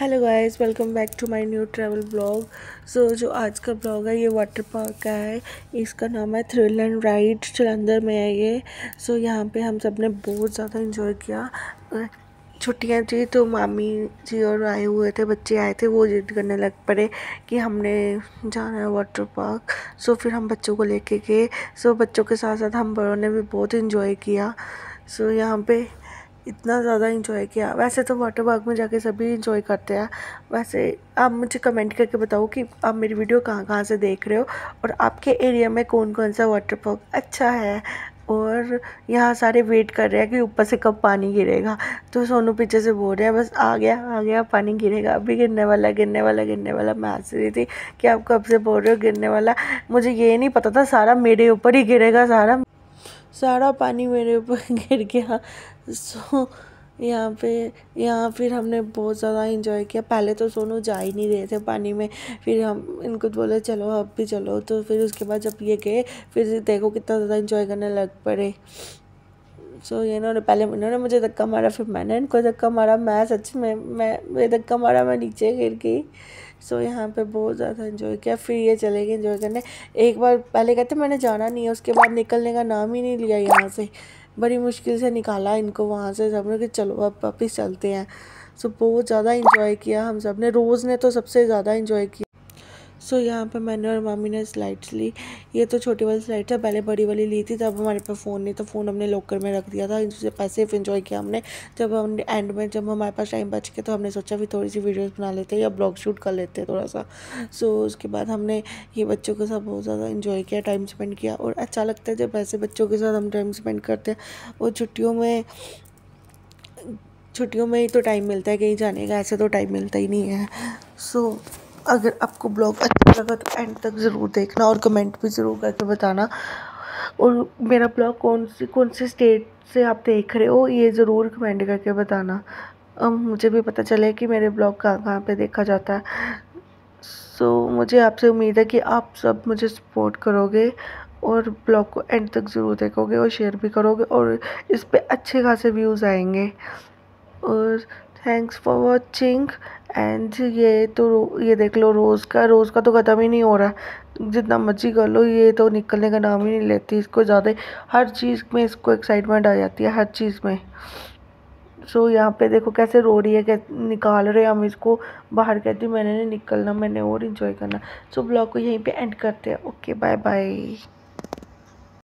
hello guys welcome back to my new travel blog so जो आज का blog है ये वाटर पार्क का है इसका नाम है थ्रिल एंड राइड जलंधर में है ये सो so, यहाँ पे हम सब ने बहुत ज़्यादा इन्जॉय किया छुट्टियाँ थी तो मामी जी और आए हुए थे बच्चे आए थे वो जिद करने लग पड़े कि हमने जाना है वाटर पार्क सो so, फिर हम बच्चों को लेके गए सो so, बच्चों के साथ साथ हम बड़ों ने भी बहुत इन्जॉय किया सो यहाँ पर इतना ज़्यादा इंजॉय किया वैसे तो वाटर पार्क में जाके सभी इंजॉय करते हैं वैसे आप मुझे कमेंट करके बताओ कि आप मेरी वीडियो कहाँ कहाँ से देख रहे हो और आपके एरिया में कौन कौन सा वाटर पार्क अच्छा है और यहाँ सारे वेट कर रहे हैं कि ऊपर से कब पानी गिरेगा तो सोनू पीछे से बोल रहे हैं बस आ गया आ गया पानी गिरेगा अभी गिरने वाला गिरने वाला गिरने वाला मैं हंस रही थी कि आप कब से बोल रहे हो गिरने वाला मुझे ये नहीं पता था सारा मेरे ऊपर ही गिरेगा सारा सारा पानी मेरे ऊपर गिर गया सो यहाँ पे यहाँ फिर हमने बहुत ज़्यादा इन्जॉय किया पहले तो सोनू जा ही नहीं रहे थे पानी में फिर हम इनको बोले चलो अब भी चलो तो फिर उसके बाद जब ये गए फिर देखो कितना ज़्यादा इन्जॉय करने लग पड़े सो इन्होंने पहले इन्होंने मुझे धक्का मारा फिर मैंने इनको धक्का मारा मैं सच में मैं मैं धक्का मारा मैं नीचे गिर गई सो so, यहाँ पे बहुत ज़्यादा इन्जॉय किया फिर ये चले गए इन्जॉय करने एक बार पहले कहते मैंने जाना नहीं है उसके बाद निकलने का नाम ही नहीं लिया यहाँ से बड़ी मुश्किल से निकाला इनको वहाँ से सब कि चलो अब वापिस चलते हैं सो so, बहुत ज़्यादा इन्जॉय किया हम सब ने रोज़ ने तो सबसे ज़्यादा इन्जॉय किया सो so, यहाँ पे मैंने और मामी ने स्लाइड्स ली ये तो छोटी वाली स्लाइड है पहले बड़ी वाली ली थी तब हमारे पास फ़ोन नहीं तो फ़ोन हमने लॉकर में रख दिया था इससे पैसे इन्जॉय किया हमने जब हमने एंड में जब हमारे पास टाइम बच के तो हमने सोचा भी थोड़ी सी वीडियोज़ बना लेते हैं या ब्लॉग शूट कर लेते हैं थोड़ा सा सो so, उसके बाद हमने ये बच्चों के साथ बहुत ज़्यादा इन्जॉय किया टाइम स्पेंड किया और अच्छा लगता है जब ऐसे बच्चों के साथ हम टाइम स्पेंड करते हैं और छुट्टियों में छुट्टियों में ही तो टाइम मिलता है कहीं जाने का ऐसे तो टाइम मिलता ही नहीं है सो so, अगर आपको ब्लॉग अच्छा लगा तो एंड तक ज़रूर देखना और कमेंट भी ज़रूर करके बताना और मेरा ब्लॉग कौन से कौन से स्टेट से आप देख रहे हो ये ज़रूर कमेंट करके बताना अब मुझे भी पता चले कि मेरे ब्लॉग कहाँ कहाँ पे देखा जाता है सो so, मुझे आपसे उम्मीद है कि आप सब मुझे सपोर्ट करोगे और ब्लॉग को एंड तक ज़रूर देखोगे और शेयर भी करोगे और इस पर अच्छे खासे व्यूज़ आएंगे और थैंक्स फॉर वॉचिंग एंड ये तो ये देख लो रोज़ का रोज़ का तो ख़त्म ही नहीं हो रहा है जितना मर्जी कर लो ये तो निकलने का नाम ही नहीं लेती इसको ज़्यादा हर चीज़ में इसको एक्साइटमेंट आ जाती है हर चीज़ में सो so, यहाँ पे देखो कैसे रो रही है कैसे निकाल रहे हैं हम इसको बाहर कहती मैंने नहीं निकलना मैंने और इन्जॉय करना सो so, ब्लॉग को यहीं पे एंड करते हैं ओके बाय बाय